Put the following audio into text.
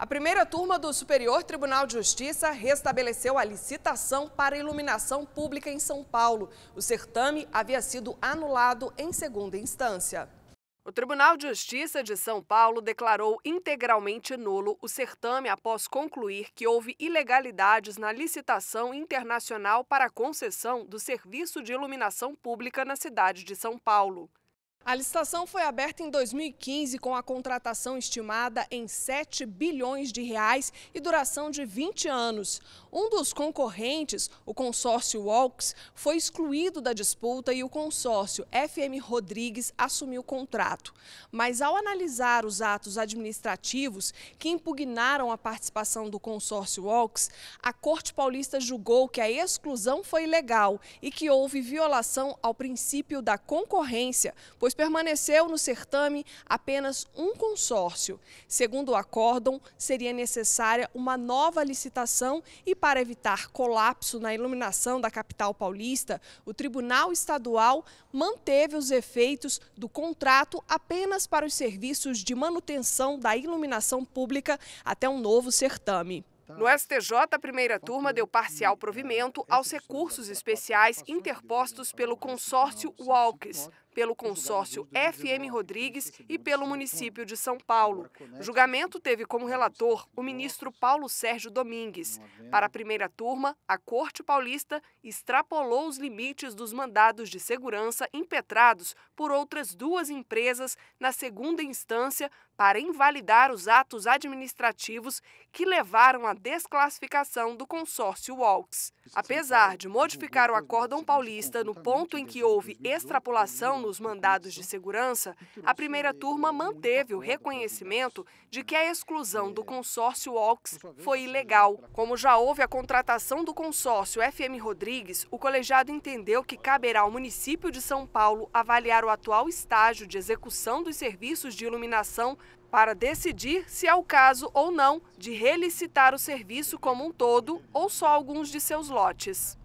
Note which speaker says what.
Speaker 1: A primeira turma do Superior Tribunal de Justiça restabeleceu a licitação para iluminação pública em São Paulo. O certame havia sido anulado em segunda instância. O Tribunal de Justiça de São Paulo declarou integralmente nulo o certame após concluir que houve ilegalidades na licitação internacional para a concessão do serviço de iluminação pública na cidade de São Paulo. A licitação foi aberta em 2015 com a contratação estimada em 7 bilhões de reais e duração de 20 anos. Um dos concorrentes, o consórcio Walks, foi excluído da disputa e o consórcio FM Rodrigues assumiu o contrato. Mas ao analisar os atos administrativos que impugnaram a participação do consórcio Walks, a Corte Paulista julgou que a exclusão foi ilegal e que houve violação ao princípio da concorrência, pois pois permaneceu no certame apenas um consórcio. Segundo o acórdão, seria necessária uma nova licitação e, para evitar colapso na iluminação da capital paulista, o Tribunal Estadual manteve os efeitos do contrato apenas para os serviços de manutenção da iluminação pública até um novo certame. Tá. No STJ, a primeira turma deu parcial provimento aos recursos especiais interpostos pelo consórcio Walkes pelo consórcio FM Rodrigues e pelo município de São Paulo. O né, julgamento teve como relator o ministro Paulo Sérgio Domingues. Para a primeira turma, a Corte Paulista extrapolou os limites dos mandados de segurança impetrados por outras duas empresas na segunda instância para invalidar os atos administrativos que levaram à desclassificação do consórcio Walks. É Apesar de modificar o acórdão né, paulista no ponto em que houve né, extrapolação nos mandados de segurança, a primeira turma manteve o reconhecimento de que a exclusão do consórcio OX foi ilegal. Como já houve a contratação do consórcio FM Rodrigues, o colegiado entendeu que caberá ao município de São Paulo avaliar o atual estágio de execução dos serviços de iluminação para decidir se é o caso ou não de relicitar o serviço como um todo ou só alguns de seus lotes.